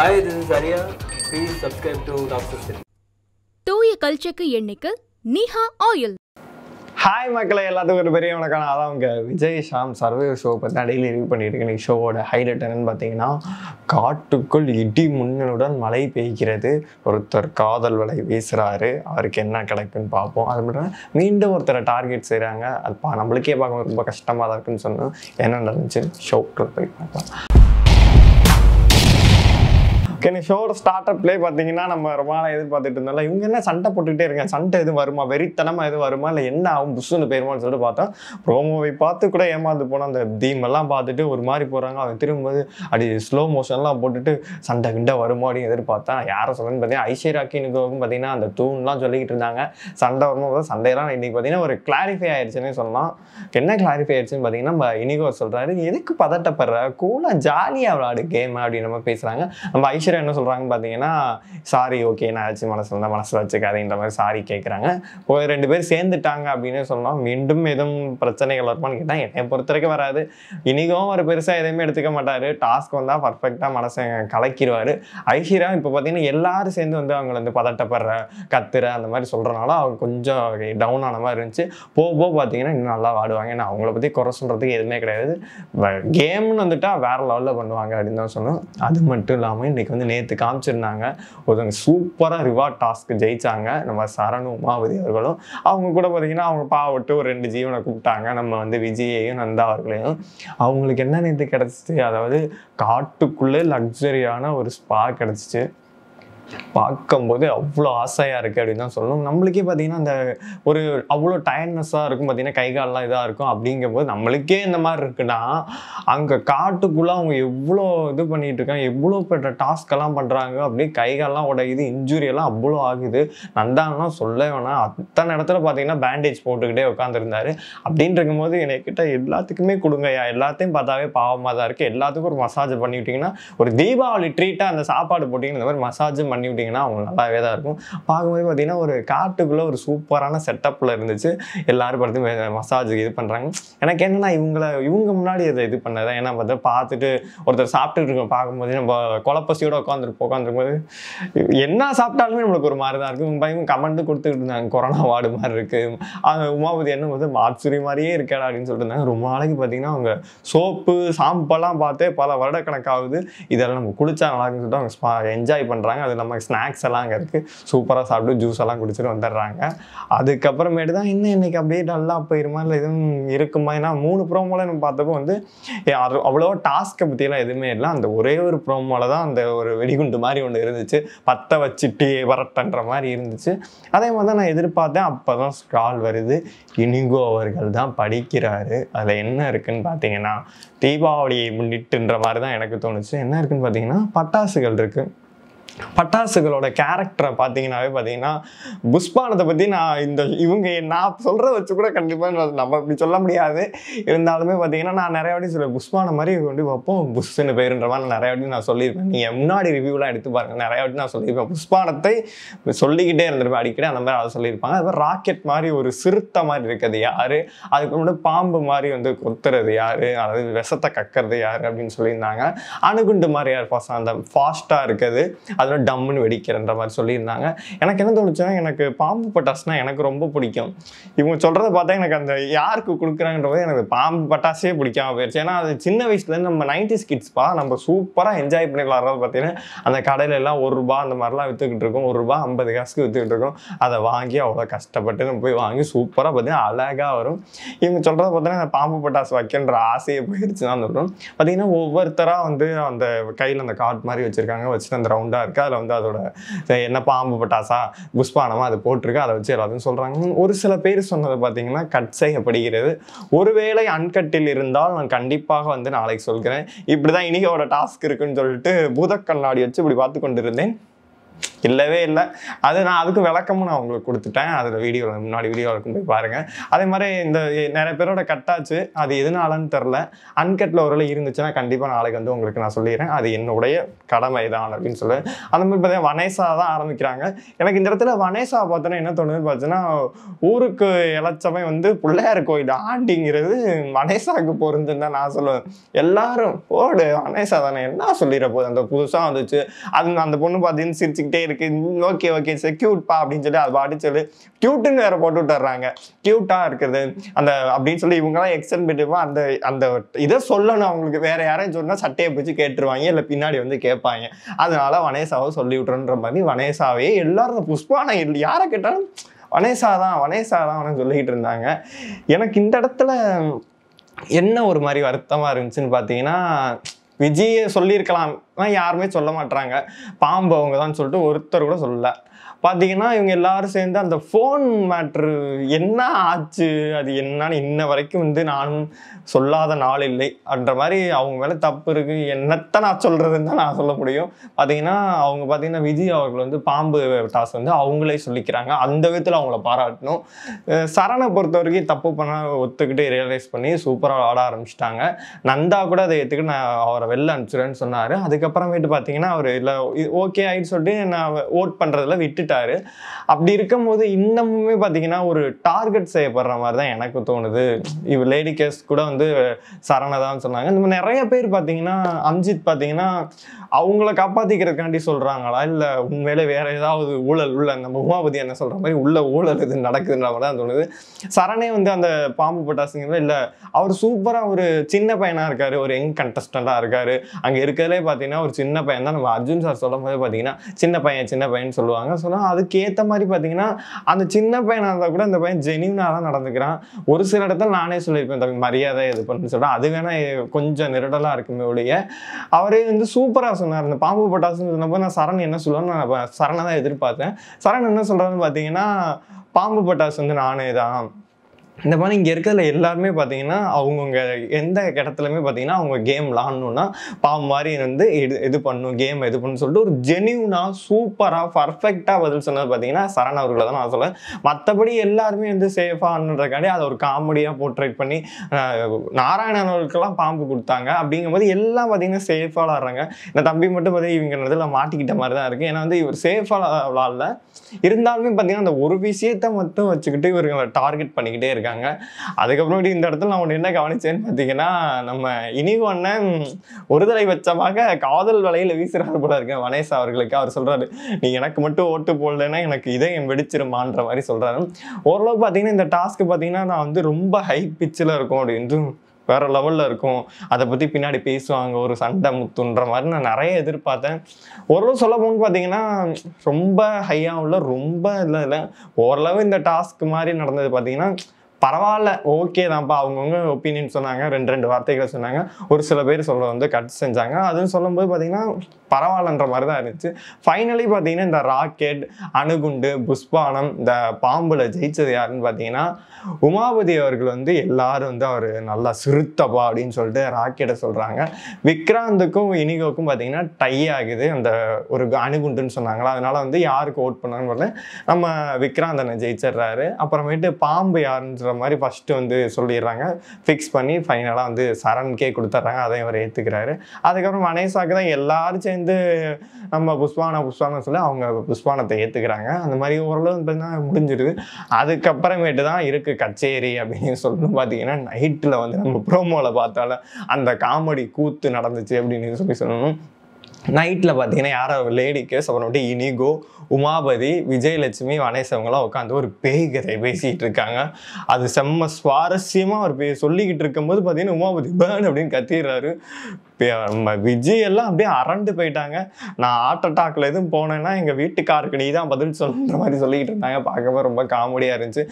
hi this is Ariya please subscribe to doctor சரி தூய கல்ச்சக்கு எண்ணிக்கை நீஹா ஆயில் ஹாய் மக்களை எல்லாத்துக்கும் ஒரு பெரிய வணக்கம் அதான் அவங்க விஜய் ஷாம் சர்வே ஷோ பற்றி நான் டெய்லி ரிவ்யூ பண்ணிட்டு இன்றைக்கி ஷோவோட ஹைலைட் என்னன்னு பார்த்தீங்கன்னா காட்டுக்குள் இடி முன்னனுடன் மழை பெய்கிறது ஒருத்தர் காதல் வலை வீசுகிறாரு அவருக்கு என்ன கிடைக்குன்னு பார்ப்போம் அது மட்டும் மீண்டும் ஒருத்தரை டார்கெட் செய்கிறாங்க அது பா நம்மளுக்கே பார்க்க ரொம்ப கஷ்டமாக தான் இருக்குன்னு சொன்னால் என்ன நடந்துச்சு ஷோக்கில் போய் பார்க்கலாம் ஓகே ஷோட ஸ்டார்ட் அப்லேயே பார்த்தீங்கன்னா நம்ம ரொம்ப நாளாக எதிர்பார்த்துட்டு இருந்தாலும் இவங்க என்ன சண்டை போட்டுகிட்டே இருக்காங்க சண்டை எதுவும் வருமா வெறித்தனமாக எதுவும் வருமா இல்லை என்ன ஆகும் புஷ்ஷுன்னு போயிருமான்னு சொல்லிட்டு பார்த்தோம் ப்ரோமோவை பார்த்து கூட ஏமாந்து போனோம் அந்த தீம் எல்லாம் பார்த்துட்டு ஒரு மாதிரி போகிறாங்க அவன் திரும்பும்போது அப்படி ஸ்லோ மோஷன்லாம் போட்டுட்டு சண்டை கிண்டை வருமா அப்படின்னு எதிர்பார்த்தேன் யாரை சொல்லுன்னு பார்த்தீங்கன்னா ஐஸ்வர்யாக்கினுக்கும் பார்த்தீங்கன்னா அந்த தூண்லாம் சொல்லிக்கிட்டு இருந்தாங்க சண்டை வரும்போது சண்டையெல்லாம் இன்றைக்கி பார்த்தீங்கன்னா ஒரு கிளாரிஃபை ஆயிடுச்சுன்னு சொல்லலாம் என்ன கிளாரிஃபை ஆயிடுச்சுன்னு பார்த்தீங்கன்னா நம்ம இனிகோ சொல்கிறாரு எதுக்கு பதட்டப்படுற கூட ஜாலியாக விளாடு கேம் அப்படின்னு நம்ம பேசுகிறாங்க நம்ம ஐஸ்வர் சின்சியராக என்ன சொல்கிறாங்கன்னு பார்த்தீங்கன்னா சாரி ஓகே நான் ஆச்சு மனசில் இருந்தால் மனசில் வச்சுக்காதுன்ற மாதிரி சாரி கேட்குறாங்க ரெண்டு பேர் சேர்ந்துட்டாங்க அப்படின்னு சொன்னால் மீண்டும் எதுவும் பிரச்சனைகள் வருமானு கேட்டால் என்னை பொறுத்த வரைக்கும் வராது இன்றைக்கும் ஒரு பெருசாக எதுவுமே எடுத்துக்க மாட்டார் டாஸ்க் வந்தால் பர்ஃபெக்டாக மனசை கலக்கிடுவார் ஐஸ்வர்யா இப்போ பார்த்தீங்கன்னா எல்லாரும் சேர்ந்து வந்து அவங்க வந்து பதட்டப்படுற கத்துற அந்த மாதிரி சொல்கிறனால அவங்க கொஞ்சம் டவுன் ஆன மாதிரி இருந்துச்சு போக போக பார்த்தீங்கன்னா இன்னும் நல்லா வாடுவாங்க ஏன்னா அவங்கள பற்றி குறை சொல்கிறதுக்கு எதுவுமே கிடையாது கேம்னு வந்துட்டால் வேறு லெவலில் பண்ணுவாங்க அப்படின்னு தான் சொன்னோம் அது மட்டும் இல்லாமல் இன்றைக்கி வந்து வந்து நேற்று காமிச்சிருந்தாங்க ஒருத்தவங்க சூப்பராக ரிவார்ட் டாஸ்க்கு ஜெயித்தாங்க நம்ம சரணும் உமாவதி அவர்களும் அவங்க கூட பார்த்திங்கன்னா அவங்க பாவட்டு ஒரு ரெண்டு ஜீவனை கூப்பிட்டாங்க நம்ம வந்து விஜயையும் நந்தா அவர்களையும் அவங்களுக்கு என்ன நேற்று கிடச்சிச்சு அதாவது காட்டுக்குள்ளே லக்ஸரியான ஒரு ஸ்பா கிடச்சிச்சு பார்க்கும்போது அவ்வளோ ஆசையாக இருக்குது அப்படின்னு தான் சொல்லணும் நம்மளுக்கே பார்த்தீங்கன்னா அந்த ஒரு அவ்வளோ டயர்ட்னஸாக இருக்கும் பார்த்தீங்கன்னா கை காலெலாம் இதாக இருக்கும் அப்படிங்கும்போது நம்மளுக்கே இந்த மாதிரி இருக்குன்னா அங்கே காட்டுக்குள்ளே அவங்க எவ்வளோ இது பண்ணிகிட்டு இருக்காங்க எவ்வளோ பெற்ற டாஸ்க்கெல்லாம் பண்ணுறாங்க அப்படியே கை காலெலாம் உடையுது இன்ஜுரியெல்லாம் அவ்வளோ ஆகுது நந்தான்லாம் சொல்ல வேணாம் அத்தனை இடத்துல பார்த்தீங்கன்னா பேண்டேஜ் போட்டுக்கிட்டே உட்காந்துருந்தாரு அப்படின்னு இருக்கும்போது என்கிட்ட எல்லாத்துக்குமே கொடுங்கய்யா எல்லாத்தையும் பார்த்தாவே பாவமாக தான் இருக்குது எல்லாத்துக்கும் ஒரு மசாஜ் பண்ணிக்கிட்டிங்கன்னா ஒரு தீபாவளி ட்ரீட்டாக அந்த சாப்பாடு போட்டிங்கன்னா இந்த மாதிரி மசாஜ் பண்ணி விட்டிங்கன்னா அவங்க நல்லாவே தான் இருக்கும் பார்க்கும்போது பார்த்தீங்கன்னா ஒரு காட்டுக்குள்ளே ஒரு சூப்பரான செட்டப்பில் இருந்துச்சு எல்லாரும் படுத்து மசாஜுக்கு இது பண்ணுறாங்க எனக்கு என்னென்னா இவங்கள இவங்க முன்னாடி இதை இது பண்ணதான் ஏன்னா பார்த்தா பார்த்துட்டு ஒருத்தர் சாப்பிட்டுட்டு இருக்கோம் பார்க்கும்போது நம்ம குழப்பசியோட உட்காந்துருப்போம் உட்காந்துருக்கும்போது என்ன சாப்பிட்டாலுமே நம்மளுக்கு ஒரு மாதிரி தான் இருக்குது இவங்க கமெண்ட்டு கொடுத்துக்கிட்டு இருந்தாங்க கொரோனா வார்டு மாதிரி இருக்குது அவங்க உமாபதி என்ன வந்து மாத்சூரி மாதிரியே இருக்கடா அப்படின்னு சொல்லிட்டு ரொம்ப நாளைக்கு பார்த்தீங்கன்னா அவங்க சோப்பு சாம்பெல்லாம் பார்த்தே பல வருடக்கணக்காகுது இதெல்லாம் நம்ம குளிச்சா நல்லா இருக்குன்னு சொல்லிட்டு அவங்க என்ஜாய் பண்ணுறாங்க அது நம்ம நமக்கு ஸ்நாக்ஸ் எல்லாம் அங்கே இருக்குது சூப்பராக சாப்பிட்டு ஜூஸ் எல்லாம் குடிச்சிட்டு வந்துடுறாங்க அதுக்கப்புறமேட்டு தான் இன்னும் இன்றைக்கி அப்படியே நல்லா போயிருமா இல்லை எதுவும் இருக்குமா ஏன்னா மூணு ப்ரோமோவில் நம்ம பார்த்தப்போ வந்து அவ்வளோ டாஸ்க்கை பற்றியெல்லாம் எதுவுமே இல்லை அந்த ஒரே ஒரு ப்ரோமோவில் தான் அந்த ஒரு வெடிகுண்டு மாதிரி ஒன்று இருந்துச்சு பற்ற வச்சுட்டு வரட்டன்ற மாதிரி இருந்துச்சு அதே மாதிரி தான் நான் எதிர்பார்த்தேன் அப்போ தான் ஸ்கால் வருது இனிகோ அவர்கள் தான் படிக்கிறாரு அதில் என்ன இருக்குன்னு பார்த்தீங்கன்னா தீபாவளியை முன்னிட்டுன்ற மாதிரி தான் எனக்கு தோணுச்சு என்ன இருக்குன்னு பார்த்தீங்கன்னா பட்டாசுகள் இருக்குது பட்டாசுகளோட கேரக்டரை பார்த்தீங்கன்னாவே பார்த்தீங்கன்னா புஷ்பானத்தை பற்றி நான் இந்த இவங்க நான் சொல்கிறத வச்சு கூட கண்டிப்பாக நம்ம இப்படி சொல்ல முடியாது இருந்தாலுமே பார்த்தீங்கன்னா நான் நிறைய வாட்டி சொல்லுவேன் புஷ்பான மாதிரி கொண்டு வைப்போம் புஷ்ஷுன்னு பேருன்ற மாதிரி நான் நிறைய வாட்டி நான் சொல்லியிருப்பேன் நீங்கள் முன்னாடி ரிவ்யூலாம் எடுத்து பாருங்க நிறைய வாட்டி நான் சொல்லியிருப்பேன் புஷ்பானத்தை சொல்லிக்கிட்டே இருந்திருப்பேன் அடிக்கடி அந்த மாதிரி அதை சொல்லியிருப்பாங்க அது மாதிரி ராக்கெட் மாதிரி ஒரு சிறுத்தை மாதிரி இருக்கிறது யார் அதுக்கு முன்னாடி பாம்பு மாதிரி வந்து கொத்துறது யார் அதாவது விஷத்தை கக்கிறது யார் அப்படின்னு சொல்லியிருந்தாங்க அணுகுண்டு மாதிரி யார் பசங்க அந்த ஃபாஸ்ட்டாக இருக்குது அது பார்த்தாலும் டம்முன்னு வெடிக்கிறன்ற மாதிரி சொல்லியிருந்தாங்க எனக்கு என்ன தோணுச்சுன்னா எனக்கு பாம்பு பட்டாசுனா எனக்கு ரொம்ப பிடிக்கும் இவங்க சொல்கிறத பார்த்தா எனக்கு அந்த யாருக்கு கொடுக்குறாங்கன்றது எனக்கு பாம்பு பட்டாசே பிடிக்காம போயிடுச்சு ஏன்னா அது சின்ன வயசுலேருந்து நம்ம நைன்டிஸ் கிட்ஸ்ப்பா நம்ம சூப்பராக என்ஜாய் பண்ணி விளாட்றது பார்த்தீங்கன்னா அந்த கடையில எல்லாம் ஒரு ரூபா அந்த மாதிரிலாம் விற்றுக்கிட்டு இருக்கோம் ஒரு ரூபா ஐம்பது காசுக்கு விற்றுக்கிட்டு இருக்கோம் அதை வாங்கி அவ்வளோ கஷ்டப்பட்டு நம்ம போய் வாங்கி சூப்பராக பார்த்தீங்கன்னா அழகாக வரும் இவங்க சொல்கிறத பார்த்தீங்கன்னா பாம்பு பட்டாசு வைக்கின்ற ஆசையை போயிடுச்சுன்னா தான் வரும் பார்த்தீங்கன்னா ஒவ்வொருத்தராக வந்து அந்த கையில் அந்த கார்ட் மாதிரி வச்சுருக்காங்க வச்சுட்டு அந்த ரவுண்டாக இருக்குது இருக்கு அதில் வந்து அதோட என்ன பாம்பு பட்டாசா புஷ்பானமாக அது போட்டிருக்கு அதை வச்சு எல்லாத்தையும் சொல்கிறாங்க ஒரு சில பேர் சொன்னது பார்த்தீங்கன்னா கட் செய்யப்படுகிறது ஒருவேளை அன்கட்டில் இருந்தால் நான் கண்டிப்பாக வந்து நாளைக்கு சொல்கிறேன் இப்படி தான் இனியோட டாஸ்க் இருக்குன்னு சொல்லிட்டு பூத கண்ணாடி வச்சு இப்படி பார்த்து கொண்டிருந்தேன் இல்லவே இல்லை அது நான் அதுக்கு விளக்கமும் நான் உங்களுக்கு கொடுத்துட்டேன் அதில் வீடியோவில் முன்னாடி வீடியோவில் இருக்கும் போய் பாருங்கள் அதே மாதிரி இந்த நிறைய பேரோட கட்டாச்சு அது எதுனாலன்னு தெரில அன்கட்டில் ஒரு இருந்துச்சுன்னா கண்டிப்பாக நாளைக்கு வந்து உங்களுக்கு நான் சொல்லிடுறேன் அது என்னுடைய கடமை தான் அப்படின்னு சொல்லி அந்த மாதிரி பார்த்தீங்கன்னா வனேசா தான் ஆரம்பிக்கிறாங்க எனக்கு இந்த இடத்துல வனேசா பார்த்தோன்னா என்ன தோணுது பார்த்தீங்கன்னா ஊருக்கு இழைச்சவன் வந்து பிள்ளையார் கோயில் ஆண்டிங்கிறது வனேசாவுக்கு பொருந்துன்னு தான் நான் சொல்லுவேன் எல்லாரும் ஓடு வனேசா தானே என்ன சொல்லிடுற போது அந்த புதுசாக வந்துச்சு அது அந்த பொண்ணு பார்த்தீங்கன்னா சிரிச்சு பேசிக்கிட்டே இருக்கு ஓகே ஓகே சரி கியூட்பா அப்படின்னு சொல்லி அது பாட்டு சொல்லி கியூட்டுன்னு வேற போட்டு விட்டுறாங்க கியூட்டா இருக்குது அந்த அப்படின்னு சொல்லி இவங்கெல்லாம் எக்ஸ்டன் பண்ணிட்டு அந்த அந்த இதை சொல்லணும் அவங்களுக்கு வேற யாரையும் சொன்னா சட்டையை பிடிச்சி கேட்டுருவாங்க இல்லை பின்னாடி வந்து கேட்பாங்க அதனால வனேசாவை சொல்லி விட்டுறன்ற மாதிரி வனேசாவே எல்லாரும் புஷ்பா நான் யாரை கேட்டாலும் வனேசா தான் வனேசா தான் சொல்லிக்கிட்டு இருந்தாங்க எனக்கு இந்த இடத்துல என்ன ஒரு மாதிரி வருத்தமாக இருந்துச்சுன்னு பார்த்தீங்கன்னா விஜயை சொல்லியிருக்கலாம் யாருமே சொல்ல மாட்டாங்க பாம்பு அவங்க தான் சொல்லிட்டு ஒருத்தர் கூட சொல்லலை பார்த்தீங்கன்னா இவங்க எல்லாரும் சேர்ந்து அந்த ஃபோன் மேட்ரு என்ன ஆச்சு அது என்னன்னு இன்ன வரைக்கும் வந்து நானும் சொல்லாத நாள் இல்லை அன்ற மாதிரி அவங்க மேலே தப்பு இருக்குது என்னத்தை நான் சொல்கிறதுன்னு தான் நான் சொல்ல முடியும் பார்த்தீங்கன்னா அவங்க பார்த்தீங்கன்னா விஜய் அவர்கள் வந்து பாம்பு டாஸ் வந்து அவங்களே சொல்லிக்கிறாங்க அந்த விதத்தில் அவங்கள பாராட்டணும் சரணை பொறுத்த வரைக்கும் தப்பு பண்ண ஒத்துக்கிட்டு ரியலைஸ் பண்ணி சூப்பராக ஆட ஆரம்பிச்சிட்டாங்க நந்தா கூட அதை ஏற்றுக்கிட்டு நான் அவரை வெளில அனுப்பிச்சிடுறேன்னு சொன்னார் அதுக்கப்புறமேட்டு பார்த்தீங்கன்னா அவர் இல்லை ஓகே ஆகிட்டு சொல்லிட்டு நான் ஓட் பண்ணுறதில் விட்டுட்டு வந்துட்டாரு அப்படி இருக்கும்போது இன்னமுமே பார்த்தீங்கன்னா ஒரு டார்கெட் செய்யப்படுற மாதிரி தான் எனக்கு தோணுது இவர் லேடி கேஸ் கூட வந்து சரணதான்னு சொன்னாங்க இந்த நிறைய பேர் பார்த்தீங்கன்னா அம்ஜித் பார்த்தீங்கன்னா அவங்கள காப்பாற்றிக்கிறதுக்காண்டி சொல்கிறாங்களா இல்லை உண்மையிலே வேறு ஏதாவது ஊழல் உள்ள நம்ம உமாபதி என்ன சொல்கிற மாதிரி உள்ள ஊழல் இது நடக்குதுன்ற மாதிரி தான் தோணுது சரணே வந்து அந்த பாம்பு பட்டாசுங்க இல்லை அவர் சூப்பராக ஒரு சின்ன பையனாக இருக்கார் ஒரு யங் கண்டஸ்டண்ட்டாக இருக்கார் அங்கே இருக்கிறதுலே பார்த்தீங்கன்னா ஒரு சின்ன பையன் தான் நம்ம அர்ஜுன் சார் சொல்லும் போது பார்த்தீங்கன்னா சின்ன பையன் சின்ன பையன் சொல்லுவாங்க ஸோ நடந்துக்கிறான் அதுக்கேற்ற மாதிரி பார்த்தீங்கன்னா அந்த சின்ன பையனாக இருந்தால் கூட இந்த பையன் ஜெனிவனாக தான் நடந்துக்கிறான் ஒரு சில இடத்துல நானே சொல்லியிருப்பேன் தம்பி மரியாதை இது பண்ணுன்னு சொல்கிறேன் அது வேணால் கொஞ்சம் நெருடலாக இருக்குமே ஒழிய அவரே வந்து சூப்பராக சொன்னார் இந்த பாம்பு பட்டாசுன்னு சொன்னப்போ நான் சரண் என்ன சொல்லுவேன் நான் சரணை தான் எதிர்பார்த்தேன் சரண் என்ன சொல்கிறான்னு பார்த்தீங்கன்னா பாம்பு பட்டாசு வந்து நானே தான் இந்த மாதிரி இங்கே இருக்கிறதுல எல்லாருமே பார்த்தீங்கன்னா அவங்கவுங்க எந்த இடத்துலையுமே பார்த்தீங்கன்னா அவங்க கேம் விளாடணுன்னா பாவம் மாதிரி வந்து இது இது பண்ணும் கேம் இது பண்ணு சொல்லிட்டு ஒரு ஜெனியூனாக சூப்பராக பர்ஃபெக்டாக பதில் சொன்னது பார்த்தீங்கன்னா சரண் அவர்களை தான் நான் சொல்லுவேன் மற்றபடி எல்லாருமே வந்து சேஃபாக ஆனதுக்காண்டி அதை ஒரு காமெடியாக போர்ட்ரேட் பண்ணி நாராயணன் அவர்களுக்கெல்லாம் பாம்பு கொடுத்தாங்க அப்படிங்கும்போது எல்லாம் பார்த்தீங்கன்னா சேஃபாக விளாட்றாங்க இந்த தம்பி மட்டும் பார்த்தீங்கன்னா இவங்க இதில் மாட்டிக்கிட்ட மாதிரி தான் இருக்குது ஏன்னா வந்து இவர் சேஃபாக விளாட்ல இருந்தாலுமே பார்த்தீங்கன்னா அந்த ஒரு விஷயத்தை மட்டும் வச்சுக்கிட்டு இவர்களை டார்கெட் பண்ணிக்கிட்டே இருக்காங்க பண்ணியிருக்காங்க அதுக்கப்புறமேட்டு இந்த இடத்துல நான் ஒன்று என்ன கவனிச்சேன்னு பார்த்தீங்கன்னா நம்ம இனிவு அண்ணன் ஒரு பட்சமாக காதல் வலையில் வீசுகிறார் போல இருக்கேன் வனேஷ் அவர்களுக்கு அவர் சொல்கிறாரு நீ எனக்கு மட்டும் ஓட்டு போடலைன்னா எனக்கு என் வெடிச்சிருமான்ற மாதிரி சொல்கிறாரு ஓரளவுக்கு பார்த்தீங்கன்னா இந்த டாஸ்க்கு பார்த்தீங்கன்னா நான் வந்து ரொம்ப ஹை பிச்சில் இருக்கும் அப்படின்றும் வேற லெவலில் இருக்கும் அதை பற்றி பின்னாடி பேசுவாங்க ஒரு சண்டை முத்துன்ற மாதிரி நான் நிறைய எதிர்பார்த்தேன் ஓரளவு சொல்ல போகணும்னு பார்த்தீங்கன்னா ரொம்ப ஹையாகவும் இல்லை ரொம்ப இல்லை இல்லை ஓரளவு இந்த டாஸ்க் மாதிரி நடந்தது பார்த்தீங்கன்னா பரவாயில்ல ஓகே தான்ப்பா அவங்கவுங்க ஒப்பீனியன் சொன்னாங்க ரெண்டு ரெண்டு வார்த்தைகளை சொன்னாங்க ஒரு சில பேர் சொல்ல வந்து கட் செஞ்சாங்க அதுன்னு சொல்லும்போது பார்த்தீங்கன்னா பரவாயில்லன்ற மாதிரி தான் இருந்துச்சு ஃபைனலி பார்த்தீங்கன்னா இந்த ராக்கெட் அணுகுண்டு புஷ்பானம் இந்த பாம்பில் ஜெயிச்சது யாருன்னு பார்த்தீங்கன்னா உமாபதி அவர்கள் வந்து எல்லாரும் வந்து அவர் நல்லா சிறுத்தப்பா அப்படின்னு சொல்லிட்டு ராக்கெட்டை சொல்கிறாங்க விக்ராந்துக்கும் இனிகோக்கும் பார்த்தீங்கன்னா டை ஆகுது அந்த ஒரு அணுகுண்டுன்னு சொன்னாங்களா அதனால் வந்து யாருக்கு ஓட் பண்ணாங்கன்னு நம்ம விக்ராந்தனை ஜெயிச்சிடுறாரு அப்புறமேட்டு பாம்பு யாருன்னு அப்படின்ற மாதிரி ஃபஸ்ட்டு வந்து சொல்லிடுறாங்க ஃபிக்ஸ் பண்ணி ஃபைனலாக வந்து சரண்கே கொடுத்துட்றாங்க அதையும் அவர் ஏற்றுக்கிறாரு அதுக்கப்புறம் மனேஷாக்கு தான் எல்லாரும் சேர்ந்து நம்ம புஷ்பானா புஷ்பானம் சொல்லி அவங்க புஷ்பானத்தை ஏற்றுக்கிறாங்க அந்த மாதிரி ஓரளவு பார்த்தீங்கன்னா முடிஞ்சிடுது அதுக்கப்புறமேட்டு தான் இருக்குது கச்சேரி அப்படின்னு சொல்லணும் பார்த்தீங்கன்னா நைட்டில் வந்து நம்ம ப்ரோமோவில் பார்த்தாலும் அந்த காமெடி கூத்து நடந்துச்சு அப்படின்னு சொல்லி சொல்லணும் நைட்டில் பார்த்தீங்கன்னா யாரோ லேடிக்கு அப்புறமேட்டு இனிகோ உமாபதி விஜயலட்சுமி வனேசவங்களாம் உட்காந்து ஒரு பேய் கதை பேசிகிட்டு இருக்காங்க அது செம்ம சுவாரஸ்யமாக அவர் பே சொல்லிக்கிட்டு இருக்கும்போது பார்த்தீங்கன்னா உமாபதி பேர்ன் அப்படின்னு கத்திடுறாரு நம்ம விஜய் எல்லாம் அப்படியே அரண்டு போயிட்டாங்க நான் ஹார்ட் அட்டாக்ல எதுவும் போனேன்னா எங்கள் வீட்டுக்காருக்கு நீ தான் பதில் சொல்லுற மாதிரி சொல்லிக்கிட்டு இருந்தாங்க பார்க்கவே ரொம்ப காமெடியாக இருந்துச்சு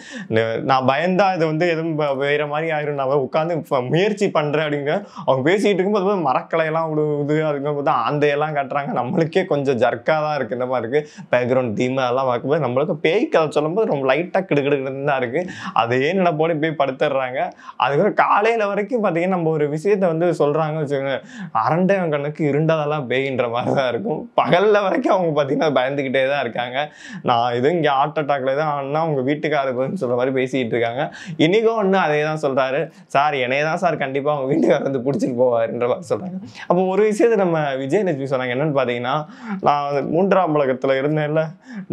நான் பயந்தா இது வந்து எதுவும் வேறு மாதிரி ஆயிரும் நான் உட்காந்து முயற்சி பண்ணுறேன் அப்படிங்க அவங்க பேசிக்கிட்டு இருக்கும்போது மரக்கலையெல்லாம் விழுவுது அதுக்கும்போது அந்த எல்லாம் காட்டுறாங்க நம்மளுக்கே கொஞ்சம் ஜர்க்காக தான் இருக்குது இந்த மாதிரி இருக்குது பேக்ரவுண்ட் தீமை அதெல்லாம் பார்க்கும்போது நம்மளுக்கு பேய் கதை சொல்லும்போது ரொம்ப லைட்டாக கிடுக்கிடுக்குன்னு தான் இருக்குது அதே நினைப்போடு போய் படுத்துடுறாங்க அதுக்கப்புறம் காலையில் வரைக்கும் பார்த்தீங்கன்னா நம்ம ஒரு விஷயத்த வந்து சொல்கிறாங்க வச்சுக்கோங்க அரண்டே கண்ணுக்கு இருண்டதெல்லாம் பேயின்ற மாதிரி தான் இருக்கும் பகலில் வரைக்கும் அவங்க பார்த்திங்கன்னா பயந்துக்கிட்டே தான் இருக்காங்க நான் இதுவும் இங்கே ஹார்ட் அட்டாக்ல தான் ஆனால் அவங்க வீட்டுக்காரர் சொல்கிற மாதிரி பேசிகிட்டு இருக்காங்க இனிக்கும் ஒன்று அதே தான் சொல்கிறாரு சார் என்னையே தான் சார் கண்டிப்பாக அவங்க வீட்டுக்காரர் வந்து பிடிச்சிட்டு போவார்ன்ற மாதிரி சொல்கிறாங்க அப்போ ஒரு விஷயத்தை நம்ம விஜய் சொன்னாங்க என்னன்னு பார்த்தீங்கன்னா நான் மூன்றாம் உலகத்தில் இருந்தேன்ல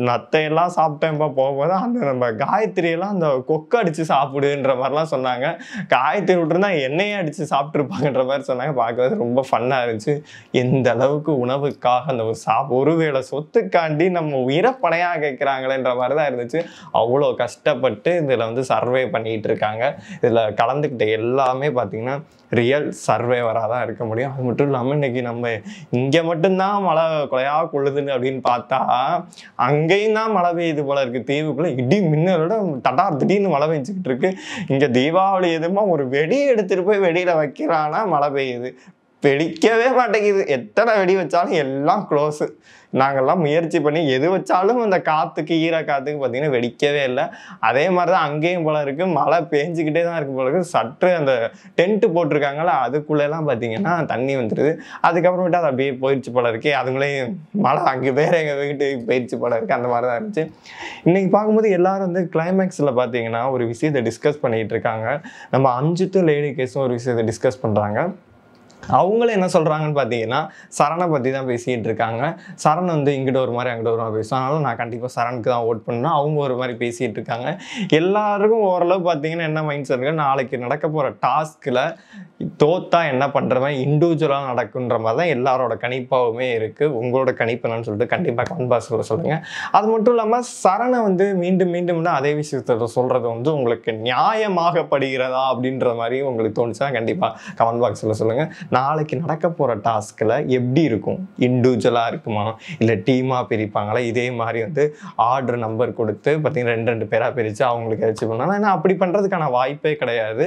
நத்தையெல்லாம் சாப்பிட்டேன்ப்பா போகும்போது அந்த நம்ம காயத்ரியெல்லாம் அந்த கொக்கு அடித்து சாப்பிடுன்ற மாதிரிலாம் சொன்னாங்க காயத்ரி விட்டுருந்தா எண்ணெயே அடித்து சாப்பிட்ருப்பாங்கன்ற மாதிரி சொன்னாங்க பார்க்கறது ரொம்ப ஃபன்னாக இருந்துச்சு எந்த அளவுக்கு உணவுக்காக அந்த ஒரு சா ஒருவேளை சொத்துக்காண்டி நம்ம உயிரை பணையாக கேட்குறாங்களேன்ற மாதிரி தான் இருந்துச்சு அவ்வளோ கஷ்டப்பட்டு இதில் வந்து சர்வே பண்ணிகிட்டு இருக்காங்க இதில் கலந்துக்கிட்ட எல்லாமே பார்த்திங்கன்னா ரியல் சர்வேவராக தான் இருக்க முடியும் அது மட்டும் இல்லாமல் இன்றைக்கி நம்ம இங்கே மட்டும்தான் மழை கொலையாக கொள்ளுதுன்னு அப்படின்னு பார்த்தா அங்கேயும் தான் மழை பெய்யுது போல இருக்குது தீவுக்குள்ளே இடி மின்னலோட தடா திடீர்னு மழை பெஞ்சிக்கிட்டு இருக்கு இங்கே தீபாவளி எதுமா ஒரு வெடி எடுத்துகிட்டு போய் வெடியில் வைக்கிறானா மழை பெய்யுது வெடிக்கவே மாட்டேங்குது எத்தனை வெடி வச்சாலும் எல்லாம் க்ளோஸு நாங்கள்லாம் முயற்சி பண்ணி எது வச்சாலும் அந்த காற்றுக்கு ஈர காற்றுக்கு பார்த்திங்கன்னா வெடிக்கவே இல்லை அதே மாதிரி தான் அங்கேயும் போல இருக்குது மழை பேஞ்சிக்கிட்டே தான் இருக்குது போல இருக்குது சற்று அந்த டென்ட்டு போட்டிருக்காங்கள அதுக்குள்ளெல்லாம் பார்த்திங்கன்னா தண்ணி வந்துடுது அதுக்கப்புறமேட்டு அது அப்படியே போயிடுச்சு போல இருக்கே அதுங்களையும் மழை அங்கே வேறு எங்கள் வீட்டுக்கு போயிடுச்சு போல இருக்குது அந்த மாதிரி தான் இருந்துச்சு இன்றைக்கி பார்க்கும்போது எல்லோரும் வந்து கிளைமேக்ஸில் பார்த்திங்கன்னா ஒரு விஷயத்தை டிஸ்கஸ் பண்ணிகிட்டு இருக்காங்க நம்ம அஞ்சுத்து லேடி கேஸும் ஒரு விஷயத்தை டிஸ்கஸ் பண்ணுறாங்க அவங்களும் என்ன சொல்கிறாங்கன்னு பார்த்தீங்கன்னா சரணை பற்றி தான் பேசிகிட்டு இருக்காங்க சரண் வந்து இங்கிட்ட ஒரு மாதிரி அங்கிட்ட ஒரு மாதிரி பேசும் அதனால் நான் கண்டிப்பாக சரணுக்கு தான் ஓட் பண்ணேன் அவங்க ஒரு மாதிரி பேசிகிட்டு இருக்காங்க எல்லாருக்கும் ஓரளவு பார்த்தீங்கன்னா என்ன மைண்ட் செட் நாளைக்கு நடக்க போகிற டாஸ்கில் தோத்தா என்ன பண்ணுற மாதிரி இண்டிவிஜுவலாக நடக்குன்ற மாதிரி தான் எல்லாரோட கணிப்பாகவுமே இருக்குது உங்களோட கணிப்பெல்லாம்னு சொல்லிட்டு கண்டிப்பாக கமெண்ட் சொல்ல சொல்லுங்கள் அது மட்டும் இல்லாமல் சரணை வந்து மீண்டும் மீண்டும் தான் அதே விஷயத்தில் சொல்கிறது வந்து உங்களுக்கு நியாயமாகப்படுகிறதா அப்படின்ற மாதிரி உங்களுக்கு தோணுச்சா கண்டிப்பாக கமெண்ட் பாக்ஸில் சொல்லுங்கள் நாளைக்கு நடக்க போகிற டாஸ்கில் எப்படி இருக்கும் இண்டிவிஜுவலாக இருக்குமா இல்லை டீமாக பிரிப்பாங்களா இதே மாதிரி வந்து ஆர்டர் நம்பர் கொடுத்து பார்த்திங்கன்னா ரெண்டு ரெண்டு பேராக பிரித்து அவங்களுக்கு ஏதாச்சும் பண்ணலாம் ஏன்னா அப்படி பண்ணுறதுக்கான வாய்ப்பே கிடையாது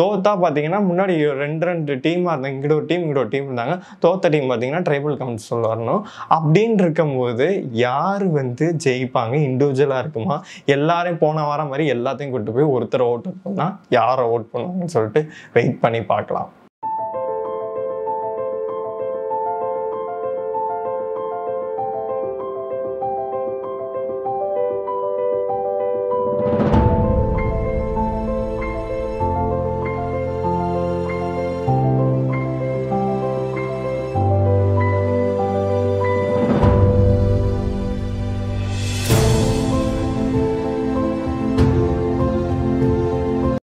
தோத்தா பார்த்தீங்கன்னா முன்னாடி ரெண்டு ரெண்டு டீமாக இருந்தாங்க இங்கிட்ட ஒரு டீம் இங்கிட்ட ஒரு டீம் இருந்தாங்க தோத்த டீம் பார்த்தீங்கன்னா ட்ரைபல் கவுன்சில் வரணும் அப்படின்னு இருக்கும்போது யார் வந்து ஜெயிப்பாங்க இண்டிவிஜுவலாக இருக்குமா எல்லாரையும் போன வாரம் மாதிரி எல்லாத்தையும் கூப்பிட்டு போய் ஒருத்தரை ஓட்டு பண்ணால் யாரை ஓட் பண்ணுவாங்கன்னு சொல்லிட்டு வெயிட் பண்ணி பார்க்கலாம்